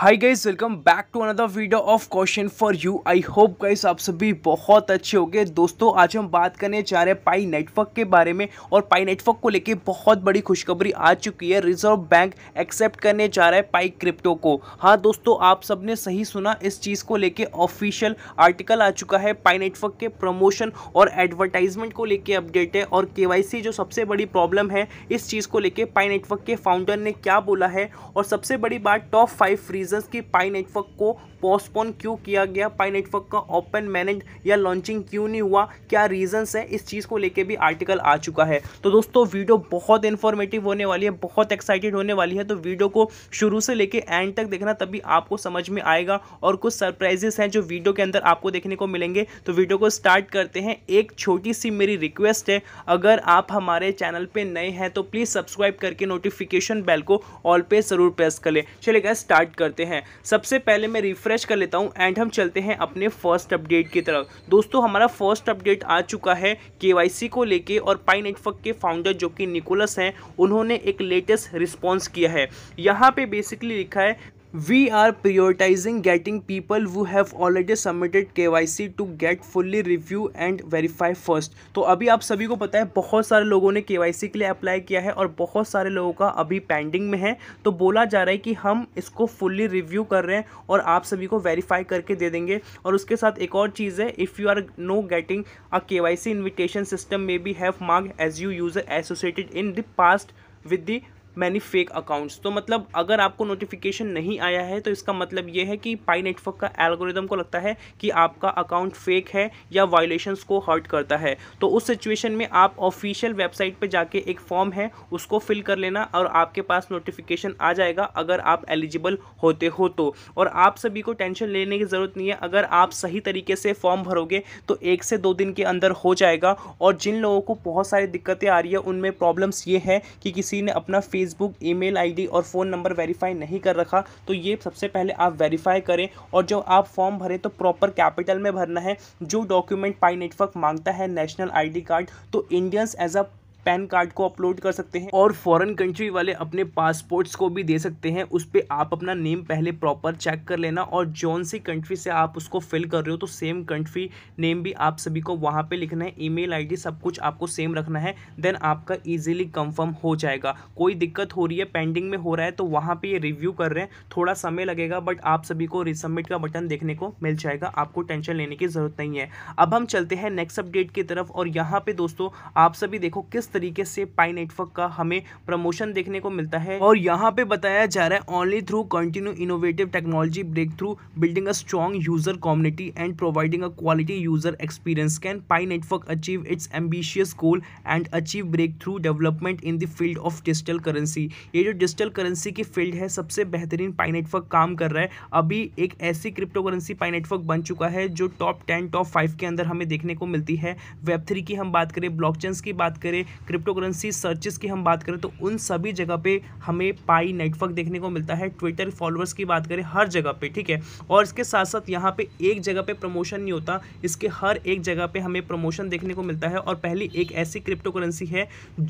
hi guys welcome back to another video of question for you I hope guys आप सभी बहुत अच्छे हो दोस्तों आज हम बात करने जा रहे हैं पाई नेटवर्क के बारे में और पाई नेटवर्क को लेके बहुत बड़ी खुशखबरी आ चुकी है रिजर्व बैंक एक्सेप्ट करने जा रहा है पाई क्रिप्टो को हाँ दोस्तों आप सब ने सही सुना इस चीज़ को लेके ऑफिशियल आर्टिकल आ चुका है पाई नेटवर्क के प्रमोशन और एडवर्टाइजमेंट को लेके अपडेट है और के जो सबसे बड़ी प्रॉब्लम है इस चीज़ को लेकर पाई नेटवर्क के फाउंडर ने क्या बोला है और सबसे बड़ी बात टॉप फाइव फ्रीज रीजंस कि पाई नेटवर्क को पोस्टपोन क्यों किया गया पाई नेटवर्क का ओपन मैनेज या लॉन्चिंग क्यों नहीं हुआ क्या रीजंस है इस चीज़ को लेके भी आर्टिकल आ चुका है तो दोस्तों वीडियो बहुत इन्फॉर्मेटिव होने वाली है बहुत एक्साइटेड होने वाली है तो वीडियो को शुरू से लेके एंड तक देखना तभी आपको समझ में आएगा और कुछ सरप्राइजेस हैं जो वीडियो के अंदर आपको देखने को मिलेंगे तो वीडियो को स्टार्ट करते हैं एक छोटी सी मेरी रिक्वेस्ट है अगर आप हमारे चैनल पर नए हैं तो प्लीज़ सब्सक्राइब करके नोटिफिकेशन बेल को ऑल पे ज़रूर प्रेस कर ले चलेगा स्टार्ट करते चलते हैं सबसे पहले मैं रिफ्रेश कर लेता हूँ एंड हम चलते हैं अपने फर्स्ट अपडेट की तरफ दोस्तों हमारा फर्स्ट अपडेट आ चुका है के को लेकर और पाई नेटवर्क के फाउंडर जो कि निकोलस हैं उन्होंने एक लेटेस्ट रिस्पॉन्स किया है यहाँ पर बेसिकली लिखा है we are prioritizing getting people who have already submitted KYC to get fully review and verify first तो अभी आप सभी को पता है बहुत सारे लोगों ने के वाई सी के लिए अप्लाई किया है और बहुत सारे लोगों का अभी पेंडिंग में है तो बोला जा रहा है कि हम इसको फुल्ली रिव्यू कर रहे हैं और आप सभी को वेरीफाई करके दे देंगे और उसके साथ एक और चीज़ है if you are no getting a K Y C invitation system may be have marked as you user associated in the past with the many fake accounts तो मतलब अगर आपको नोटिफिकेशन नहीं आया है तो इसका मतलब ये है कि पाई नेटवर्क का एल्गोरिदम को लगता है कि आपका अकाउंट फेक है या वायोलेशंस को हर्ट करता है तो उस सिचुएशन में आप ऑफिशियल वेबसाइट पर जाके एक फॉर्म है उसको फिल कर लेना और आपके पास नोटिफिकेशन आ जाएगा अगर आप एलिजिबल होते हो तो और आप सभी को टेंशन लेने की ज़रूरत नहीं है अगर आप सही तरीके से फॉर्म भरोगे तो एक से दो दिन के अंदर हो जाएगा और जिन लोगों को बहुत सारी दिक्कतें आ रही है उनमें प्रॉब्लम्स ये है कि किसी ने अपना फेस फेसबुक ईमेल आईडी और फ़ोन नंबर वेरीफाई नहीं कर रखा तो ये सबसे पहले आप वेरीफाई करें और जब आप फॉर्म भरें तो प्रॉपर कैपिटल में भरना है जो डॉक्यूमेंट पाई नेटवर्क मांगता है नेशनल आईडी कार्ड तो Indians as a PAN card को अपलोड कर सकते हैं और फॉरेन कंट्री वाले अपने पासपोर्ट्स को भी दे सकते हैं उस पर आप अपना नेम पहले प्रॉपर चेक कर लेना और जौन सी कंट्री से आप उसको फिल कर रहे हो तो सेम कंट्री नेम भी आप सभी को वहाँ पर लिखना है ई मेल सब कुछ आपको सेम रखना है देन आपका ईजिली कंफर्म हो जाएगा कोई दिक्कत हो रही है पेंडिंग में हो रहा है तो वहाँ पर ये रिव्यू कर रहे हैं थोड़ा समय लगेगा बट आप सभी को रिसबमिट का बटन देखने को मिल जाएगा आपको टेंशन लेने की ज़रूरत नहीं है अब हम चलते हैं नेक्स्ट अपडेट की तरफ और यहाँ पे दोस्तों आप सभी देखो किस तरीके से पाई नेटवर्क का हमें प्रमोशन देखने को मिलता है और यहाँ पे बताया जा रहा है only through continue innovative technology breakthrough building a strong user community and providing a quality user experience can Pi network achieve its ambitious goal and achieve breakthrough development in the field of digital currency ये जो digital currency की field है सबसे बेहतरीन पाई network काम कर रहा है अभी एक ऐसी क्रिप्टो करेंसी पाई नेटवर्क बन चुका है जो टॉप टेन टॉप फाइव के अंदर हमें देखने को मिलती है वेब थ्री की हम बात करें ब्लॉक की बात करें क्रिप्टो करेंसी सर्चेस की हम बात करें तो उन सभी जगह पे हमें पाई नेटवर्क देखने को मिलता है ट्विटर फॉलोअर्स की बात करें हर जगह पे ठीक है और इसके साथ साथ यहाँ पे एक जगह पे प्रमोशन नहीं होता इसके हर एक जगह पे हमें प्रमोशन देखने को मिलता है और पहली एक ऐसी क्रिप्टो करेंसी है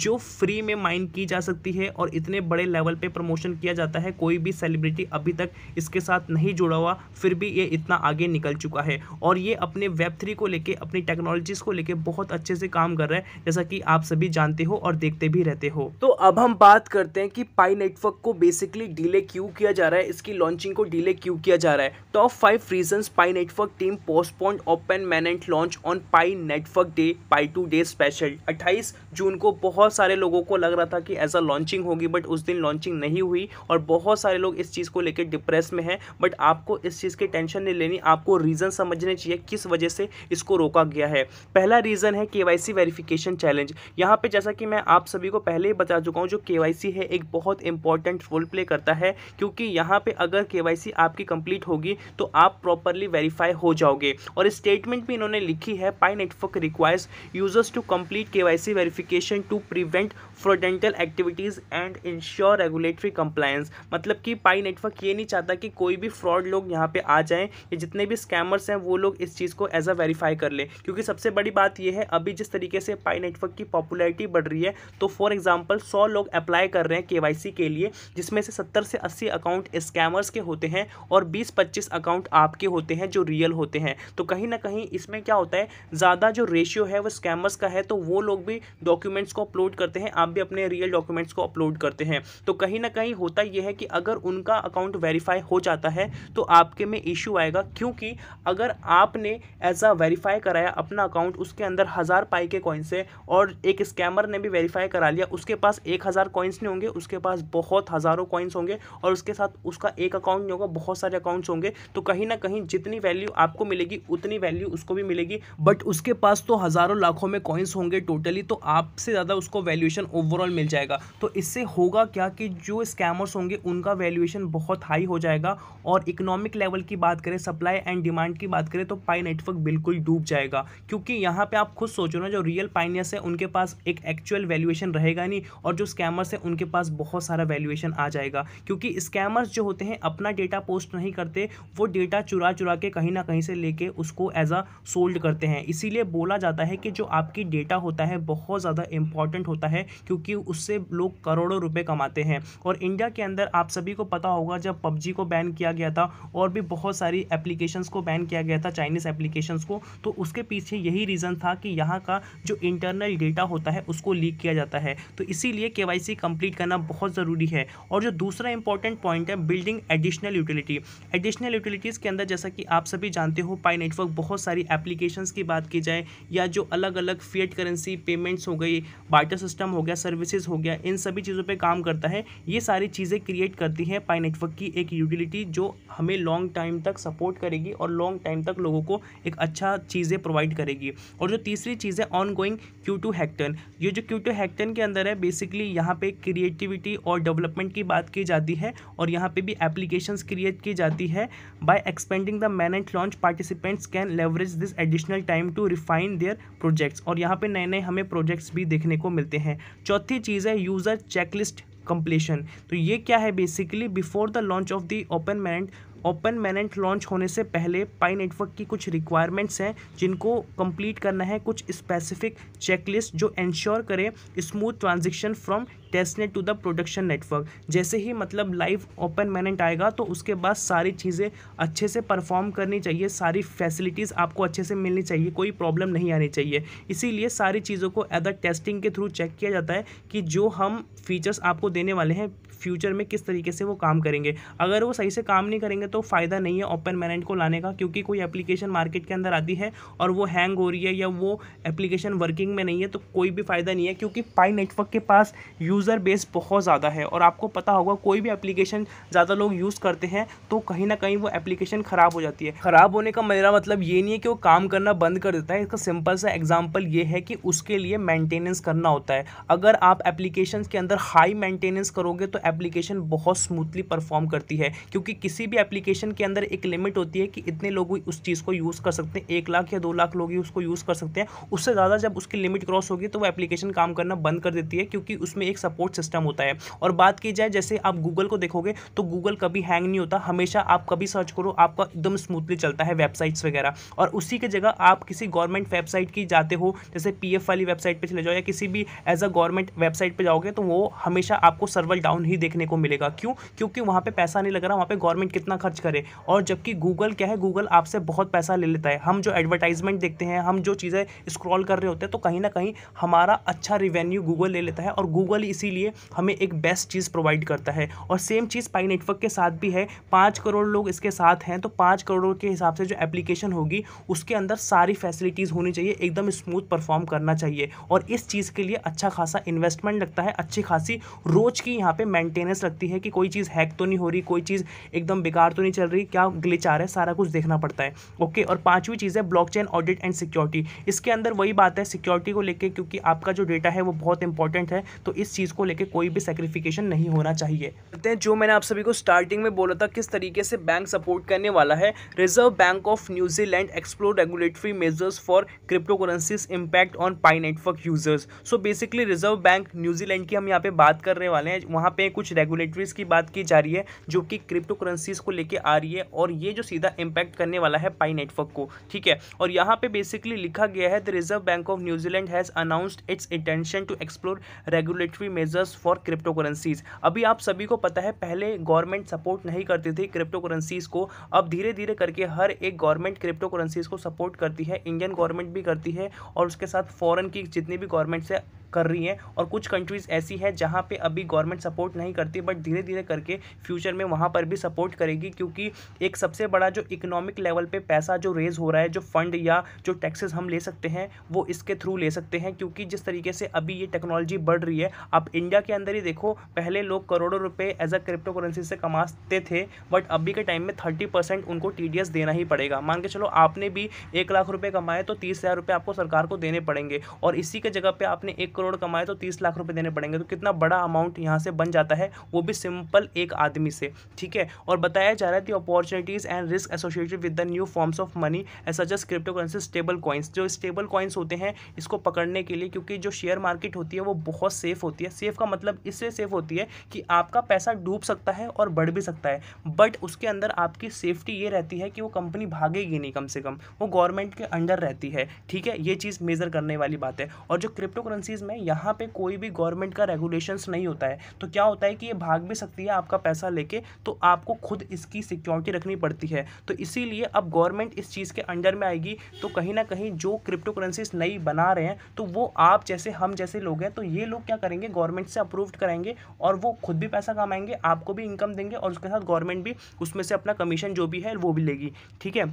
जो फ्री में माइन की जा सकती है और इतने बड़े लेवल पर प्रमोशन किया जाता है कोई भी सेलिब्रिटी अभी तक इसके साथ नहीं जुड़ा हुआ फिर भी ये इतना आगे निकल चुका है और ये अपने वेब थ्री को लेकर अपनी टेक्नोलॉजीज़ को लेकर बहुत अच्छे से काम कर रहा है जैसा कि आप सभी जान जानते हो और देखते भी रहते हो तो अब हम बात करते हैं कि पाई नेटवर्क को बेसिकली डिले क्यों किया जा रहा है इसकी लॉन्चिंग को डिले क्यों किया जा रहा है top five reason Pi network team postpone open mainnet launch on Pi network day Pi two day special अट्ठाईस जून को बहुत सारे लोगों को लग रहा था कि एज अ लॉन्चिंग होगी बट उस दिन लॉन्चिंग नहीं हुई और बहुत सारे लोग इस चीज़ को लेकर डिप्रेस में है बट आपको इस चीज़ की टेंशन नहीं लेनी आपको रीज़न समझने चाहिए किस वजह से इसको रोका गया है पहला रीज़न है केवाईसी वेरिफिकेशन चैलेंज यहां पे जैसा कि मैं आप सभी को पहले ही बता चुका हूँ जो के है एक बहुत इंपॉर्टेंट रोल प्ले करता है क्योंकि यहाँ पर अगर के आपकी कंप्लीट होगी तो आप प्रॉपरली वेरीफाई हो जाओगे और स्टेटमेंट भी इन्होंने लिखी है Pi network requires users to complete K verification to prevent fraudulent activities and ensure regulatory compliance मतलब कि पाई नेटवर्क ये नहीं चाहता कि कोई भी फ्रॉड लोग यहाँ पे आ जाएं या जितने भी स्कैमर्स हैं वो लोग इस चीज़ को एज अ वेरीफाई कर लें क्योंकि सबसे बड़ी बात यह है अभी जिस तरीके से पाई नेटवर्क की पॉपुलरिटी बढ़ रही है तो फॉर एग्जाम्पल सौ लोग अप्लाई कर रहे हैं के के लिए जिसमें से सत्तर से अस्सी अकाउंट स्कैमर्स के होते हैं और बीस पच्चीस अकाउंट आपके होते हैं जो रियल होते हैं तो कहीं ना कहीं इसमें क्या होता है ज़्यादा जो रेशियो है वो स्कैमर्स का है तो वो लोग भी डॉक्यूमेंट्स को अपलोड करते हैं आप भी अपने रियल डॉक्यूमेंट्स को अपलोड करते हैं तो कहीं ना कहीं होता यह है कि अगर उनका अकाउंट वेरीफाई हो जाता है तो आपके में इश्यू आएगा क्योंकि अगर आपने एज अ वेरीफाई कराया अपना अकाउंट उसके अंदर हज़ार पाई के कॉइन से और एक स्कैम स्कैमर ने भी वेरीफाई करा लिया उसके पास एक हज़ार कॉइन्स नहीं होंगे उसके पास बहुत हज़ारों कॉइन्स होंगे और उसके साथ उसका एक अकाउंट नहीं होगा बहुत सारे अकाउंट्स होंगे तो कहीं ना कहीं जितनी वैल्यू आपको मिलेगी उतनी वैल्यू उसको भी मिलेगी बट उसके पास तो हज़ारों लाखों में कॉइन्स होंगे टोटली तो आपसे ज़्यादा उसको वैल्यूएशन ओवरऑल मिल जाएगा तो इससे होगा क्या कि जो स्कैमर्स होंगे उनका वैल्यूएशन बहुत हाई हो जाएगा और इकोनॉमिक लेवल की बात करें सप्लाई एंड डिमांड की बात करें तो पाई नेटवर्क बिल्कुल डूब जाएगा क्योंकि यहाँ पे आप खुद सोचो ना जो रियल पाइनियस है उनके पास एक एक एक्चुअल वैल्यूएशन रहेगा नहीं और जो स्कैमर्स हैं उनके पास बहुत सारा वैल्यूएशन आ जाएगा क्योंकि स्कैमर्स जो होते हैं अपना डेटा पोस्ट नहीं करते वो डेटा चुरा चुरा के कहीं ना कहीं से लेके उसको एज अ सोल्ड करते हैं इसीलिए बोला जाता है कि जो आपकी डेटा होता है बहुत ज़्यादा इंपॉर्टेंट होता है क्योंकि उससे लोग करोड़ों रुपये कमाते हैं और इंडिया के अंदर आप सभी को पता होगा जब पबजी को बैन किया गया था और भी बहुत सारी एप्लीकेशंस को बैन किया गया था चाइनीज़ एप्लीकेशंस को तो उसके पीछे यही रीज़न था कि यहाँ का जो इंटरनल डेटा होता है उसको लीक किया जाता है तो इसीलिए के वाई कंप्लीट करना बहुत ज़रूरी है और जो दूसरा इंपॉर्टेंट पॉइंट है building additional utility additional utilities के अंदर जैसा कि आप सभी जानते हो पाई नेटवर्क बहुत सारी एप्लीकेशंस की बात की जाए या जो अलग अलग फिएट करेंसी पेमेंट्स हो गई बाटर सिस्टम हो गया सर्विसेज हो गया इन सभी चीज़ों पर काम करता है ये सारी चीज़ें क्रिएट करती हैं पाई नेटवर्क की एक यूटिलिटी जो हमें लॉन्ग टाइम तक सपोर्ट करेगी और लॉन्ग टाइम तक लोगों को एक अच्छा चीज़ें प्रोवाइड करेगी और जो तीसरी चीज़ है ongoing Q two hackathon ये जो क्यूटो हैक्टन के अंदर है बेसिकली यहाँ पे क्रिएटिविटी और डेवलपमेंट की बात की जाती है और यहाँ पे भी एप्लीकेशंस क्रिएट की जाती है by expanding the main and launch participants can leverage this additional time to refine their projects और यहाँ पे नए नए हमें प्रोजेक्ट्स भी देखने को मिलते हैं चौथी चीज़ है यूज़र चेकलिस्ट कंप्लीशन तो ये क्या है basically before the launch of the open mainnet open mainnet launch होने से पहले पाई नेटवर्क की कुछ रिक्वायरमेंट्स हैं जिनको कंप्लीट करना है कुछ स्पेसिफिक चेकलिस्ट जो इंश्योर करे smooth transaction from testnet to the production network जैसे ही मतलब लाइव ओपन मैनेंट आएगा तो उसके बाद सारी चीज़ें अच्छे से परफॉर्म करनी चाहिए सारी फैसिलिटीज़ आपको अच्छे से मिलनी चाहिए कोई प्रॉब्लम नहीं आनी चाहिए इसीलिए सारी चीज़ों को एदर टेस्टिंग के थ्रू चेक किया जाता है कि जो हम फीचर्स आपको देने वाले हैं फ्यूचर में किस तरीके से वो काम करेंगे अगर वो सही से काम नहीं करेंगे तो फ़ायदा नहीं है ओपन मैनेट को लाने का क्योंकि कोई एप्लीकेशन मार्केट के अंदर आती है और वो हैंग हो रही है या वो एप्लीकेशन वर्किंग में नहीं है तो कोई भी फ़ायदा नहीं है क्योंकि पाई नेटवर्क के पास यूज़र बेस बहुत ज़्यादा है और आपको पता होगा कोई भी एप्लीकेशन ज़्यादा लोग यूज़ करते हैं तो कहीं ना कहीं वो एप्लीकेशन ख़राब हो जाती है ख़राब होने का मेरा मतलब ये नहीं है कि वो काम करना बंद कर देता है इसका सिंपल सा एग्जाम्पल ये है कि उसके लिए मेंटेनेंस करना होता है अगर आप एप्लीकेशन के अंदर हाई मेंटेनेंस करोगे तो एप्लीकेशन बहुत स्मूथली परफॉर्म करती है क्योंकि किसी भी एप्लीकेशन के अंदर एक लिमिट होती है कि इतने लोग उस चीज़ को यूज़ कर सकते हैं एक लाख या दो लाख लोग ही उसको यूज़ कर सकते हैं उससे ज़्यादा जब उसकी लिमिट क्रॉस होगी तो वो एप्लीकेशन काम करना बंद कर देती है क्योंकि उसमें एक सपोर्ट सिस्टम होता है और बात की जाए जैसे आप गूगल को देखोगे तो गूगल कभी हैंग नहीं होता हमेशा आप कभी सर्च करो आपका एकदम स्मूथली चलता है वेबसाइट्स वगैरह और उसी की जगह आप किसी गवर्नमेंट वेबसाइट की जाते हो जैसे पी वाली वेबसाइट पर चले जाओ या किसी भी एज अ गवर्नमेंट वेबसाइट पर जाओगे तो वो हमेशा आपको सर्वर डाउन ही देखने को मिलेगा क्यों क्योंकि वहाँ पर पैसा नहीं लग रहा वहाँ पर गवर्नमेंट कितना खर्च करे और जबकि गूगल क्या है गूगल आपसे बहुत पैसा ले लेता है हम जो एडवर्टाइजमेंट देखते हैं हम जो चीज़ें स्क्रॉल कर रहे होते हैं तो कहीं ना कहीं हमारा अच्छा रिवेन्यू गूगल ले लेता है और गूगल इसीलिए हमें एक बेस्ट चीज़ प्रोवाइड करता है और सेम चीज़ पाई नेटवर्क के साथ भी है पाँच करोड़ लोग इसके साथ हैं तो पाँच करोड़ के हिसाब से जो एप्लीकेशन होगी उसके अंदर सारी फैसिलिटीज़ होनी चाहिए एकदम स्मूथ परफॉर्म करना चाहिए और इस चीज़ के लिए अच्छा खासा इन्वेस्टमेंट लगता है अच्छी खासी रोज की यहाँ पे मैं मेंटेनेंस रखती है कि कोई चीज़ हैक तो नहीं हो रही कोई चीज़ एकदम बेकार तो नहीं चल रही क्या ग्लिच आ रहा है सारा कुछ देखना पड़ता है ओके और पाँचवीं चीज़ है ब्लॉकचेन ऑडिट एंड सिक्योरिटी इसके अंदर वही बात है सिक्योरिटी को लेकर क्योंकि आपका जो डेटा है वो बहुत इंपॉर्टेंट है तो इस चीज़ को लेकर कोई भी सेक्रीफिकेशन नहीं होना चाहिए हैं जो मैंने आप सभी को स्टार्टिंग में बोला था किस तरीके से बैंक सपोर्ट करने वाला है reserve bank of New Zealand explore regulatory measures for crypto currencies impact on Pi network users so basically reserve bank New Zealand की हम यहाँ पे बात करने वाले हैं वहाँ पे कुछ रेगुलेटरीज की बात की जा रही है जो कि क्रिप्टो करेंसीज को लेके आ रही है और ये जो सीधा इम्पैक्ट करने वाला है पाई नेटवर्क को ठीक है और यहाँ पे बेसिकली लिखा गया है the reserve bank of New Zealand has announced its intention to explore regulatory measures for crypto currencies अभी आप सभी को पता है पहले गवर्नमेंट सपोर्ट नहीं करती थी क्रिप्टो करेंसीज को अब धीरे धीरे करके हर एक गवर्नमेंट क्रिप्टो करेंसीज को सपोर्ट करती है इंडियन गवर्नमेंट भी करती है और उसके साथ फ़ॉरन की जितनी भी गवर्नमेंट्स है कर रही हैं और कुछ कंट्रीज़ ऐसी हैं जहाँ पे अभी गवर्नमेंट सपोर्ट नहीं करती बट धीरे धीरे करके फ्यूचर में वहाँ पर भी सपोर्ट करेगी क्योंकि एक सबसे बड़ा जो इकोनॉमिक लेवल पे पैसा जो रेज़ हो रहा है जो फंड या जो टैक्सेस हम ले सकते हैं वो इसके थ्रू ले सकते हैं क्योंकि जिस तरीके से अभी ये टेक्नोलॉजी बढ़ रही है आप इंडिया के अंदर ही देखो पहले लोग करोड़ों रुपये एज अ क्रिप्टो करेंसी से कमाते थे बट अभी के टाइम में थर्टी परसेंट उनको टी देना ही पड़ेगा मान के चलो आपने भी एक लाख रुपये कमाए तो तीस हज़ार रुपये आपको सरकार को देने पड़ेंगे और इसी के जगह पर आपने एक करोड़ कमाए तो तीस लाख रुपए देने पड़ेंगे तो कितना बड़ा अमाउंट यहाँ से बन जाता है वो भी सिंपल एक आदमी से ठीक है और बताया जा रहा है the opportunities and risk associated with the new forms of money as such as crypto currency stable coins जो स्टेबल कॉइन्स होते हैं इसको पकड़ने के लिए क्योंकि जो शेयर मार्केट होती है वो बहुत सेफ होती है सेफ का मतलब इससे सेफ होती है कि आपका पैसा डूब सकता है और बढ़ भी सकता है बट उसके अंदर आपकी सेफ्टी ये रहती है कि वो कंपनी भागेगी नहीं कम से कम वो गवर्नमेंट के अंडर रहती है ठीक है ये चीज़ मेज़र करने वाली बात है और जो क्रिप्टो करेंसीज में यहाँ पे कोई भी गवर्नमेंट का रेगुलेशंस नहीं होता है तो क्या होता है कि ये भाग भी सकती है आपका पैसा लेके तो आपको खुद इसकी सिक्योरिटी रखनी पड़ती है तो इसीलिए अब गवर्नमेंट इस चीज़ के अंडर में आएगी तो कहीं ना कहीं जो क्रिप्टो करेंसीज नई बना रहे हैं तो वो आप जैसे हम जैसे लोग हैं तो ये लोग क्या करेंगे गवर्नमेंट से अप्रूव्ड कराएंगे और वो खुद भी पैसा कमाएंगे आपको भी इनकम देंगे और उसके साथ गवर्नमेंट भी उसमें से अपना कमीशन जो भी है वो भी लेगी ठीक है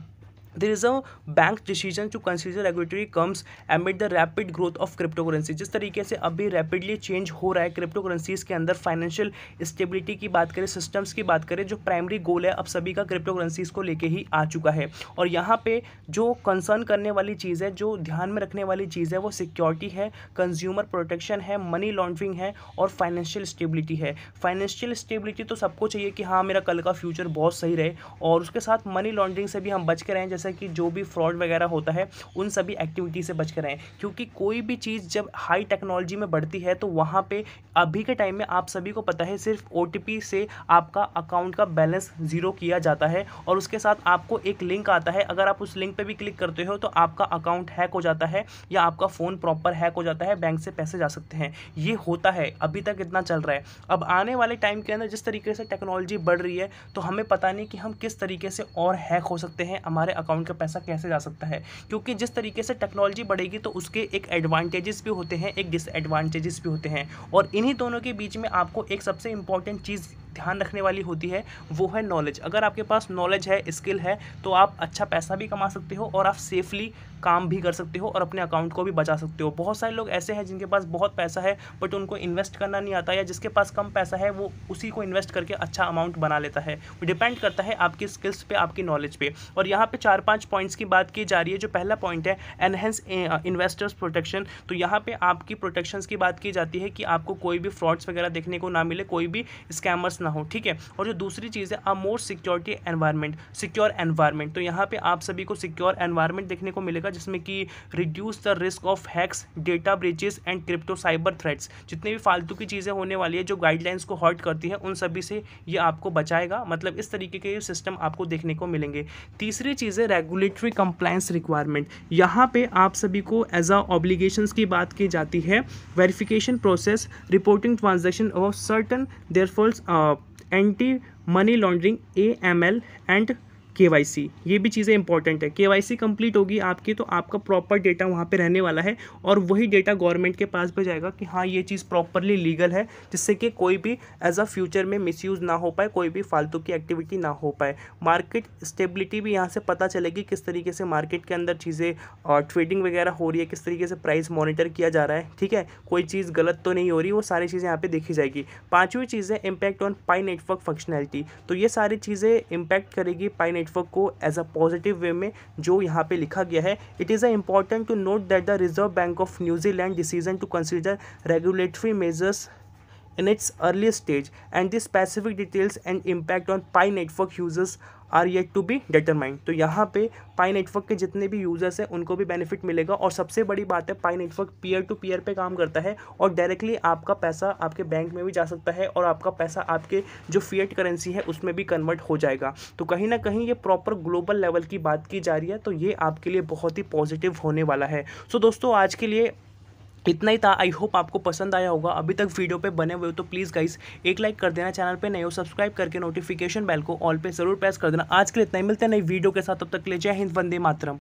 there is a bank decision to consider regulatory comes amid the rapid growth of crypto currency जिस तरीके से अभी रैपिडली चेंज हो रहा है क्रिप्टो करेंसीज के अंदर फाइनेंशियल स्टेबिलिटी की बात करें सिस्टम्स की बात करें जो प्राइमरी गोल है अब सभी का क्रिप्टो करेंसीज को लेके ही आ चुका है और यहाँ पे जो कंसर्न करने वाली चीज़ है जो ध्यान में रखने वाली चीज़ है वो सिक्योरिटी है कंज्यूमर प्रोटेक्शन है मनी लॉन्ड्रिंग है और फाइनेंशियल स्टेबिलिटी है फाइनेंशियल स्टेबिलिटी तो सबको चाहिए कि हाँ मेरा कल का फ्यूचर बहुत सही रहे और उसके साथ मनी लॉन्ड्रिंग से भी हम बच के रहें जैसे जैसा कि जो भी फ्रॉड वगैरह होता है उन सभी एक्टिविटी से बच कर रहें क्योंकि कोई भी चीज़ जब हाई टेक्नोलॉजी में बढ़ती है तो वहाँ पे अभी के टाइम में आप सभी को पता है सिर्फ ओ से आपका अकाउंट का बैलेंस ज़ीरो किया जाता है और उसके साथ आपको एक लिंक आता है अगर आप उस लिंक पर भी क्लिक करते हो तो आपका अकाउंट हैक हो जाता है या आपका फ़ोन प्रॉपर हैक हो जाता है बैंक से पैसे जा सकते हैं ये होता है अभी तक इतना चल रहा है अब आने वाले टाइम के अंदर जिस तरीके से टेक्नोलॉजी बढ़ रही है तो हमें पता नहीं कि हम किस तरीके से और हैक हो सकते हैं हमारे अकाउंट अकाउंट का पैसा कैसे जा सकता है क्योंकि जिस तरीके से टेक्नोलॉजी बढ़ेगी तो उसके एक एडवांटेजेस भी होते हैं एक डिसएडवांटेजेस भी होते हैं और इन्हीं दोनों के बीच में आपको एक सबसे इंपॉर्टेंट चीज़ ध्यान रखने वाली होती है वो है नॉलेज अगर आपके पास नॉलेज है स्किल है तो आप अच्छा पैसा भी कमा सकते हो और आप सेफली काम भी कर सकते हो और अपने अकाउंट को भी बचा सकते हो बहुत सारे लोग ऐसे हैं जिनके पास बहुत पैसा है बट उनको इन्वेस्ट करना नहीं आता या जिसके पास कम पैसा है वो उसी को इन्वेस्ट करके अच्छा अमाउंट बना लेता है वो डिपेंड करता है आपकी स्किल्स पर आपकी नॉलेज पर और यहाँ पर चार पाँच पॉइंट्स की बात की जा रही है जो पहला पॉइंट है एनहेंस इन्वेस्टर्स प्रोटेक्शन तो यहाँ पर आपकी प्रोटेक्शन की बात की जाती है कि आपको कोई भी फ्रॉड्स वगैरह देखने को ना मिले कोई भी स्कैमर्स ना हो ठीक है और जो दूसरी चीज़ है a more security environment secure environment तो यहाँ पे आप सभी को सिक्योर एनवायरमेंट देखने को मिलेगा जिसमें कि reduce the risk of hacks data breaches and crypto cyber threats जितने भी फालतू की चीज़ें होने वाली है जो गाइडलाइंस को हॉल्ट करती है उन सभी से ये आपको बचाएगा मतलब इस तरीके के सिस्टम आपको देखने को मिलेंगे तीसरी चीज़ है रेगुलेटरी कंप्लाइंस रिक्वायरमेंट यहाँ पे आप सभी को एज अ ऑब्लीगेशन की बात की जाती है verification process reporting transaction of certain their anti money laundering A M L and C ये भी चीज़ें इंपॉर्टेंट है सी कंप्लीट होगी आपकी तो आपका प्रॉपर डेटा वहाँ पे रहने वाला है और वही डेटा गवर्नमेंट के पास भी जाएगा कि हाँ ये चीज़ प्रॉपरली लीगल है जिससे कि कोई भी एज अ फ्यूचर में मिसयूज़ ना हो पाए कोई भी फालतू की एक्टिविटी ना हो पाए मार्केट स्टेबिलिटी भी यहाँ से पता चलेगी किस तरीके से मार्केट के अंदर चीज़ें ट्रेडिंग वगैरह हो रही है किस तरीके से प्राइस मॉनिटर किया जा रहा है ठीक है कोई चीज़ गलत तो नहीं हो रही वो सारी चीज़ें यहाँ पर देखी जाएगी पाँचवीं चीज़ है impact on Pi network functionality तो ये सारी चीज़ें इम्पैक्ट करेगी पाई नेटवर्क को एज अ पॉजिटिव वे में जो यहाँ पे लिखा गया है it is a important to note that the reserve bank of New Zealand decision to consider regulatory measures in its early stage and this specific details and impact on Pi network users are yet to be determined तो यहाँ पे पाई network के जितने भी users हैं उनको भी benefit मिलेगा और सबसे बड़ी बात है Pi network peer to peer पे काम करता है और डायरेक्टली आपका पैसा आपके बैंक में भी जा सकता है और आपका पैसा आपके जो फीएट करेंसी है उसमें भी कन्वर्ट हो जाएगा तो कहीं ना कहीं ये प्रॉपर ग्लोबल लेवल की बात की जा रही है तो ये आपके लिए बहुत ही पॉजिटिव होने वाला है सो so, दोस्तों आज के लिए इतना ही था आई होप आपको पसंद आया होगा अभी तक वीडियो पे बने हुए हो तो प्लीज़ गाइस एक लाइक कर देना चैनल पे नए हो सब्सक्राइब करके नोटिफिकेशन बेल को ऑल पे जरूर प्रेस कर देना आज के लिए इतना ही मिलते हैं नई वीडियो के साथ तब तक ले जय हिंद वंदे मातरम